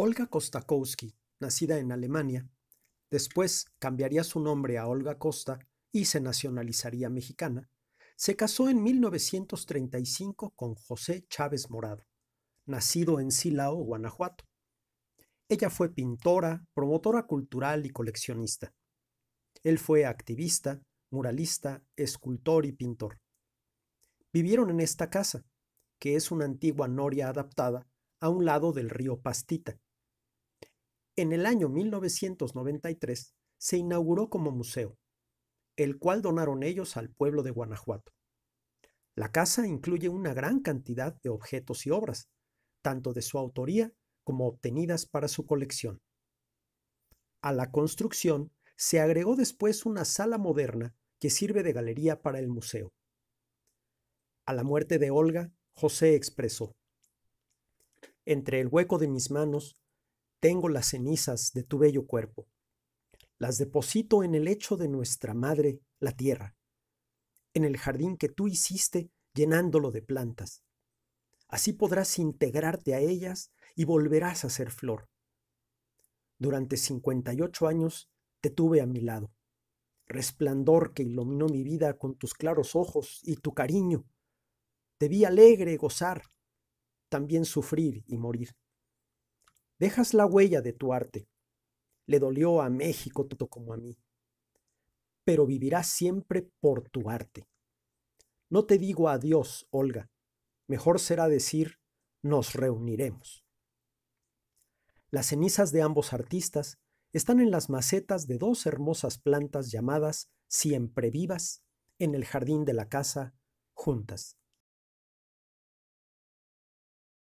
Olga Kostakowski, nacida en Alemania, después cambiaría su nombre a Olga Costa y se nacionalizaría mexicana, se casó en 1935 con José Chávez Morado, nacido en Silao, Guanajuato. Ella fue pintora, promotora cultural y coleccionista. Él fue activista, muralista, escultor y pintor. Vivieron en esta casa, que es una antigua noria adaptada a un lado del río Pastita, en el año 1993 se inauguró como museo, el cual donaron ellos al pueblo de Guanajuato. La casa incluye una gran cantidad de objetos y obras, tanto de su autoría como obtenidas para su colección. A la construcción se agregó después una sala moderna que sirve de galería para el museo. A la muerte de Olga, José expresó, Entre el hueco de mis manos tengo las cenizas de tu bello cuerpo. Las deposito en el lecho de nuestra madre, la tierra, en el jardín que tú hiciste llenándolo de plantas. Así podrás integrarte a ellas y volverás a ser flor. Durante 58 años te tuve a mi lado, resplandor que iluminó mi vida con tus claros ojos y tu cariño. Te vi alegre gozar, también sufrir y morir. Dejas la huella de tu arte. Le dolió a México tanto como a mí. Pero vivirás siempre por tu arte. No te digo adiós, Olga. Mejor será decir, nos reuniremos. Las cenizas de ambos artistas están en las macetas de dos hermosas plantas llamadas siempre vivas en el jardín de la casa juntas.